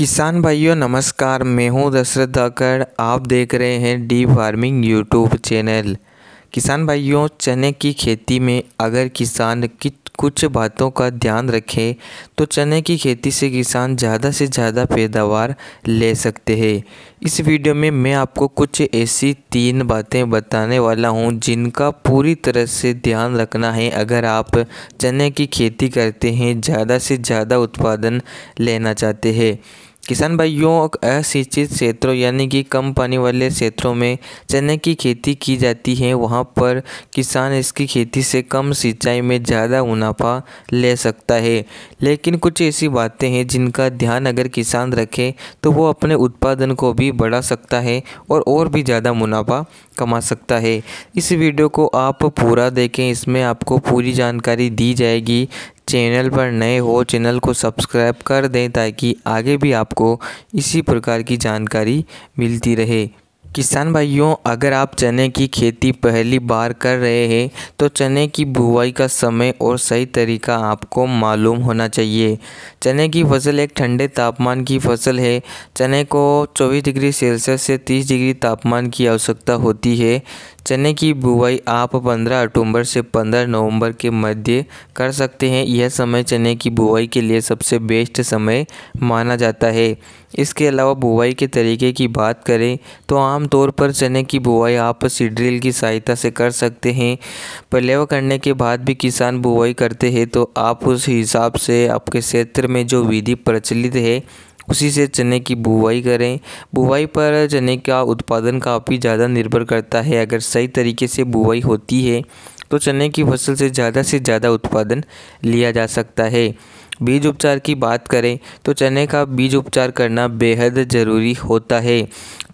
किसान भाइयों नमस्कार मैं हूं दशरथ धाकर आप देख रहे हैं डी फार्मिंग यूट्यूब चैनल किसान भाइयों चने की खेती में अगर किसान कुछ बातों का ध्यान रखें तो चने की खेती से किसान ज़्यादा से ज़्यादा पैदावार ले सकते हैं इस वीडियो में मैं आपको कुछ ऐसी तीन बातें बताने वाला हूं जिनका पूरी तरह से ध्यान रखना है अगर आप चने की खेती करते हैं ज़्यादा से ज़्यादा उत्पादन लेना चाहते हैं किसान भाइयों असिंचित क्षेत्रों यानी कि कम पानी वाले क्षेत्रों में चने की खेती की जाती है वहाँ पर किसान इसकी खेती से कम सिंचाई में ज़्यादा मुनाफा ले सकता है लेकिन कुछ ऐसी बातें हैं जिनका ध्यान अगर किसान रखे तो वो अपने उत्पादन को भी बढ़ा सकता है और और भी ज़्यादा मुनाफा कमा सकता है इस वीडियो को आप पूरा देखें इसमें आपको पूरी जानकारी दी जाएगी चैनल पर नए हो चैनल को सब्सक्राइब कर दें ताकि आगे भी आपको इसी प्रकार की जानकारी मिलती रहे किसान भाइयों अगर आप चने की खेती पहली बार कर रहे हैं तो चने की बुवाई का समय और सही तरीका आपको मालूम होना चाहिए चने की फसल एक ठंडे तापमान की फसल है चने को 24 डिग्री सेल्सियस से 30 डिग्री तापमान की आवश्यकता होती है चने की बुवाई आप 15 अक्टूबर से 15 नवंबर के मध्य कर सकते हैं यह समय चने की बुवाई के लिए सबसे बेस्ट समय माना जाता है इसके अलावा बुवाई के तरीके की बात करें तो आमतौर पर चने की बुवाई आप सीड्रिल की सहायता से कर सकते हैं पलेवा करने के बाद भी किसान बुवाई करते हैं तो आप उस हिसाब से आपके क्षेत्र में जो विधि प्रचलित है उसी से चने की बुवाई करें बुवाई पर चने का उत्पादन काफ़ी ज़्यादा निर्भर करता है अगर सही तरीके से बुवाई होती है तो चने की फसल से ज़्यादा से ज़्यादा उत्पादन लिया जा सकता है बीज उपचार की बात करें तो चने का बीज उपचार करना बेहद ज़रूरी होता है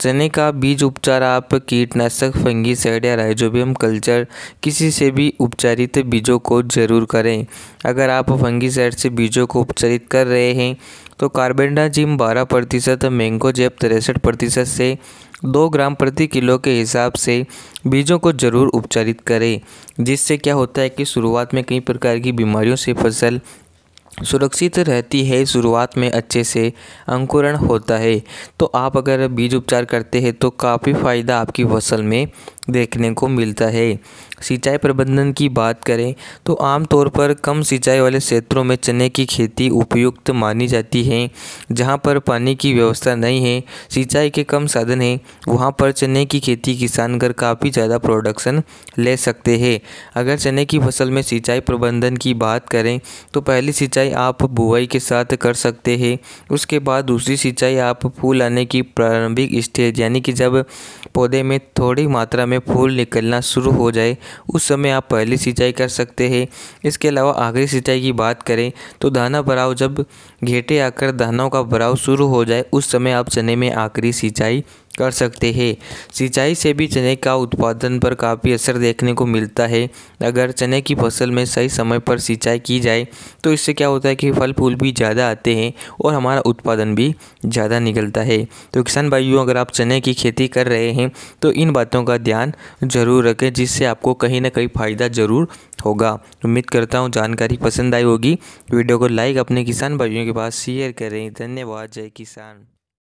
चने का बीज उपचार आप कीटनाशक फंगीसाइड या राइजोबियम कल्चर किसी से भी उपचारित बीजों को ज़रूर करें अगर आप फंगीसाइड से बीजों को उपचारित कर रहे हैं तो कार्बेंडाजिम बारह प्रतिशत मैंगोजेब तिरसठ प्रतिशत से दो ग्राम प्रति किलो के हिसाब से बीजों को ज़रूर उपचारित करें जिससे क्या होता है कि शुरुआत में कई प्रकार की बीमारियों से फसल सुरक्षित रहती है शुरुआत में अच्छे से अंकुरण होता है तो आप अगर बीज उपचार करते हैं तो काफ़ी फ़ायदा आपकी फसल में देखने को मिलता है सिंचाई प्रबंधन की बात करें तो आमतौर पर कम सिंचाई वाले क्षेत्रों में चने की खेती उपयुक्त मानी जाती है जहां पर पानी की व्यवस्था नहीं है सिंचाई के कम साधन हैं वहां पर चने की खेती किसान कर काफ़ी ज़्यादा प्रोडक्शन ले सकते हैं अगर चने की फसल में सिंचाई प्रबंधन की बात करें तो पहली सिंचाई सिंचाई आप बुआई के साथ कर सकते हैं उसके बाद दूसरी सिंचाई आप फूल आने की प्रारंभिक स्टेज यानी कि जब पौधे में थोड़ी मात्रा में फूल निकलना शुरू हो जाए उस समय आप पहली सिंचाई कर सकते हैं इसके अलावा आखिरी सिंचाई की बात करें तो दाना भराव जब घेटे आकर दानों का भराव शुरू हो जाए उस समय आप चने में आखिरी सिंचाई कर सकते हैं सिंचाई से भी चने का उत्पादन पर काफ़ी असर देखने को मिलता है अगर चने की फसल में सही समय पर सिंचाई की जाए तो इससे क्या होता है कि फल फूल भी ज़्यादा आते हैं और हमारा उत्पादन भी ज़्यादा निकलता है तो किसान भाइयों अगर आप चने की खेती कर रहे हैं तो इन बातों का ध्यान ज़रूर रखें जिससे आपको कहीं ना कहीं फ़ायदा ज़रूर होगा उम्मीद करता हूँ जानकारी पसंद आई होगी वीडियो को लाइक अपने किसान भाइयों के पास शेयर करें धन्यवाद जय किसान